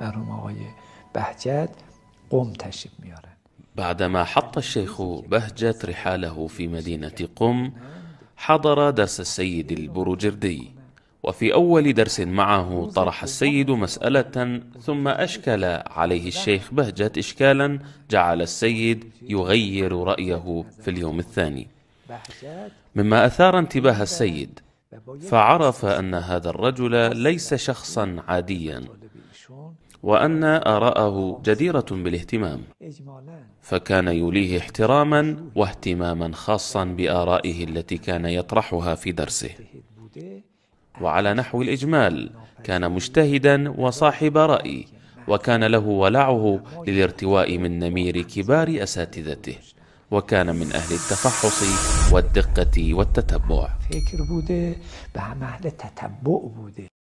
مرحوم آقای بهجت قم تشریف میارن بعدما حط الشيخ بهجت رحاله في مدينة قم حضر درس السيد البروجردي وفي أول درس معه طرح السيد مسألة ثم أشكل عليه الشيخ بهجت إشكالا جعل السيد يغير رأيه في اليوم الثاني مما أثار انتباه السيد فعرف أن هذا الرجل ليس شخصا عاديا وأن آراءه جديرة بالاهتمام فكان يوليه احتراما واهتماما خاصا بآرائه التي كان يطرحها في درسه وعلى نحو الإجمال كان مجتهدا وصاحب رأي وكان له ولعه للارتواء من نمير كبار أساتذته وكان من أهل التفحص والدقة والتتبع